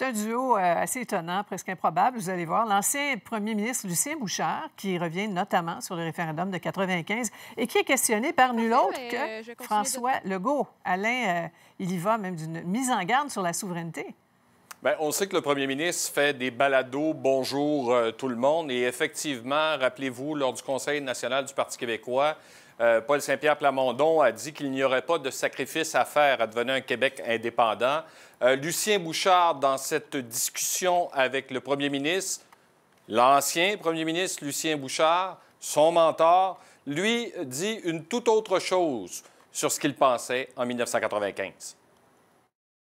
C'est un duo euh, assez étonnant, presque improbable, vous allez voir. L'ancien premier ministre Lucien Bouchard, qui revient notamment sur le référendum de 95 et qui est questionné par nul autre que euh, François Legault. Alain, euh, il y va même d'une mise en garde sur la souveraineté. Ben, on sait que le premier ministre fait des balados bonjour euh, tout le monde. Et effectivement, rappelez-vous, lors du Conseil national du Parti québécois, euh, Paul Saint-Pierre Plamondon a dit qu'il n'y aurait pas de sacrifice à faire à devenir un Québec indépendant. Euh, Lucien Bouchard, dans cette discussion avec le premier ministre, l'ancien premier ministre Lucien Bouchard, son mentor, lui dit une toute autre chose sur ce qu'il pensait en 1995.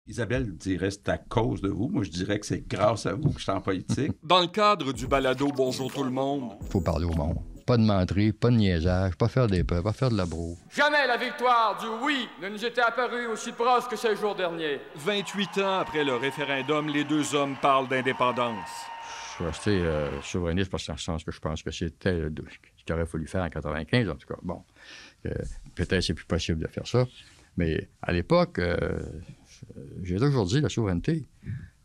Isabelle dirait que c'est à cause de vous. Moi, je dirais que c'est grâce à vous que je suis en politique. Dans le cadre du balado Bonjour tout le monde. Faut parler au monde. Pas de mentir, pas de niaisage, pas faire des peurs, pas faire de la broue. Jamais la victoire du oui ne nous était apparue aussi proche que ce jour dernier. 28 ans après le référendum, les deux hommes parlent d'indépendance. Je suis resté euh, souverainiste parce que dans que je pense que c'était ce qu'il aurait fallu faire en 95, en tout cas. Bon, peut-être c'est plus possible de faire ça. Mais à l'époque, euh, j'ai toujours dit, la souveraineté,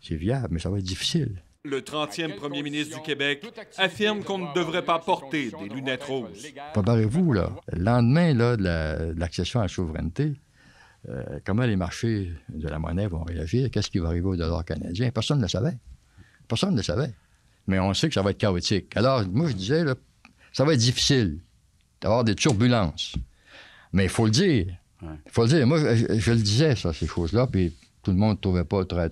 c'est viable, mais ça va être difficile. Le 30e premier ministre du Québec affirme qu'on ne devrait pas porter des lunettes roses. Préparez-vous, là. Le lendemain de l'accession à la souveraineté, euh, comment les marchés de la monnaie vont réagir? Qu'est-ce qui va arriver au dollar canadien? Personne ne le savait. Personne ne le savait. Mais on sait que ça va être chaotique. Alors, moi, je disais, ça va être difficile d'avoir des turbulences. Mais il faut le dire, il faut le dire. Moi, je, je le disais, ça, ces choses-là. Puis tout le monde ne trouvait pas très,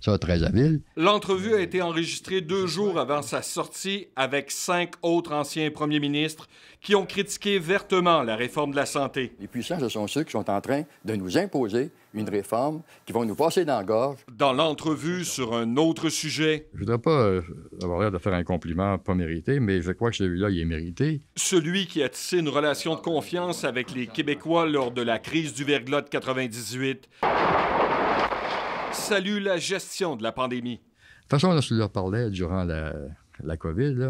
ça très habile. L'entrevue a été enregistrée deux jours avant sa sortie avec cinq autres anciens premiers ministres qui ont critiqué vertement la réforme de la santé. Les puissants, ce sont ceux qui sont en train de nous imposer une réforme qui vont nous passer dans gorge. Dans l'entrevue sur un autre sujet. Je ne voudrais pas euh, avoir l'air de faire un compliment pas mérité, mais je crois que celui-là, il est mérité. Celui qui a tissé une relation de confiance avec les Québécois lors de la crise du verglas de 98 salue la gestion de la pandémie. De toute façon, je leur parlait durant la, COVID, là,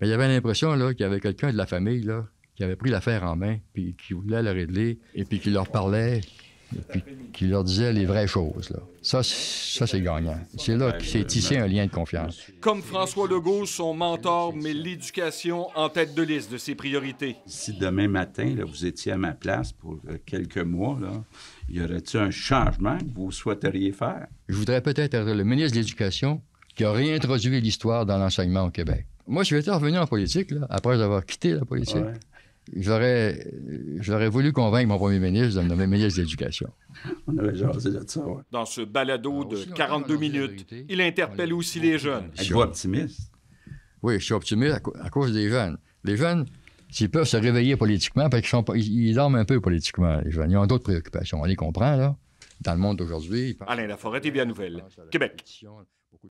mais ben, il y avait l'impression qu'il y avait quelqu'un de la famille là, qui avait pris l'affaire en main, puis qui voulait la régler, et puis qui leur parlait, puis qui leur disait les vraies choses. Là. Ça, c'est gagnant. C'est là que c'est ici un lien de confiance. Comme François Legault, son mentor met l'éducation en tête de liste de ses priorités. Si demain matin, vous étiez à ma place pour euh, quelques mois, là, y aurait-il un changement que vous souhaiteriez faire? Je voudrais peut-être être le ministre de l'Éducation qui a réintroduit l'histoire dans l'enseignement au Québec. Moi, je vais être revenu en politique après avoir quitté la politique j'aurais, euh, j'aurais voulu convaincre mon premier ministre de me nommer ministre de On avait jasé de ça, Dans ce balado ah, de 42 minutes, il interpelle aussi les jeunes. Êtes-vous optimiste. Oui, je suis optimiste à, cause des jeunes. Les jeunes, s'ils peuvent se réveiller politiquement, parce qu'ils ils, dorment un peu politiquement, les jeunes. Ils ont d'autres préoccupations. On les comprend, là. Dans le monde d'aujourd'hui. Alain Laforêt, bien Nouvelle, Québec.